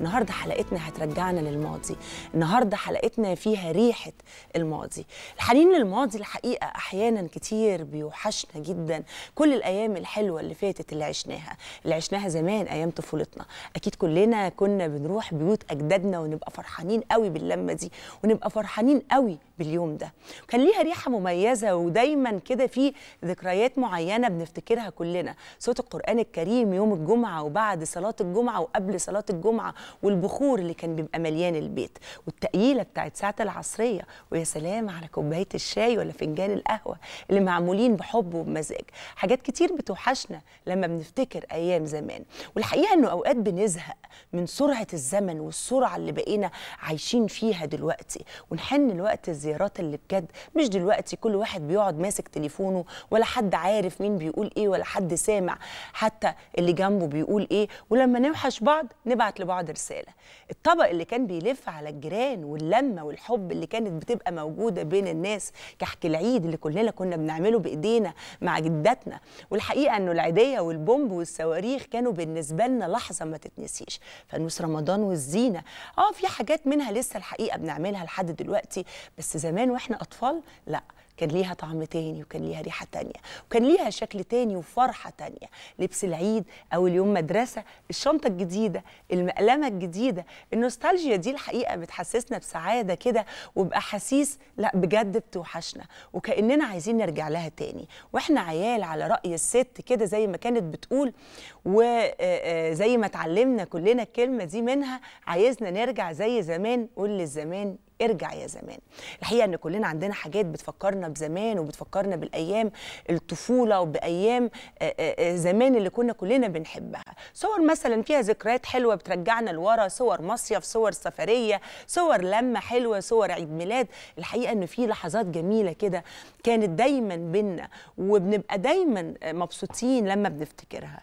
النهارده حلقتنا هترجعنا للماضي النهارده حلقتنا فيها ريحه الماضي الحنين للماضي الحقيقه احيانا كتير بيوحشنا جدا كل الايام الحلوه اللي فاتت اللي عشناها اللي عشناها زمان ايام طفولتنا اكيد كلنا كنا بنروح بيوت اجدادنا ونبقى فرحانين قوي باللمه دي ونبقى فرحانين قوي باليوم ده كان ليها ريحه مميزه ودايما كده في ذكريات معينه بنفتكرها كلنا صوت القران الكريم يوم الجمعه وبعد صلاه الجمعه وقبل صلاه الجمعه والبخور اللي كان بيبقى مليان البيت والتقيله بتاعت ساعه العصريه ويا سلام على كوبايه الشاي ولا فنجان القهوه اللي معمولين بحب وبمزاج حاجات كتير بتوحشنا لما بنفتكر ايام زمان والحقيقه انه اوقات بنزهق من سرعه الزمن والسرعه اللي بقينا عايشين فيها دلوقتي ونحن لوقت الزيارات اللي بجد مش دلوقتي كل واحد بيقعد ماسك تليفونه ولا حد عارف مين بيقول ايه ولا حد سامع حتى اللي جنبه بيقول ايه ولما نوحش بعض نبعت لبعض رساله الطبق اللي كان بيلف على الجيران واللمه والحب اللي كانت بتبقى موجوده بين الناس كحك العيد اللي كلنا كنا بنعمله بايدينا مع جداتنا والحقيقه انه العيديه والبومب والصواريخ كانوا بالنسبه لنا لحظه ما تتنسيش فانوس رمضان والزينه اه في حاجات منها لسه الحقيقه بنعملها لحد دلوقتي بس زمان واحنا اطفال لا كان ليها طعم تاني وكان ليها ريحه تانيه وكان ليها شكل تاني وفرحه تانيه لبس العيد او اليوم مدرسه الشنطه الجديده المقلمه الجديده النوستالجيا دي الحقيقه بتحسسنا بسعاده كده وباحاسيس لا بجد بتوحشنا وكاننا عايزين نرجع لها تاني واحنا عيال على راي الست كده زي ما كانت بتقول وزي ما اتعلمنا كلنا الكلمه دي منها عايزنا نرجع زي زمان قول للزمان ارجع يا زمان الحقيقه ان كلنا عندنا حاجات بتفكرنا بزمان وبتفكرنا بالايام الطفوله وبايام زمان اللي كنا كلنا بنحبها صور مثلا فيها ذكريات حلوه بترجعنا لورا صور مصيف صور سفريه صور لمه حلوه صور عيد ميلاد الحقيقه ان في لحظات جميله كده كانت دايما بينا وبنبقى دايما مبسوطين لما بنفتكرها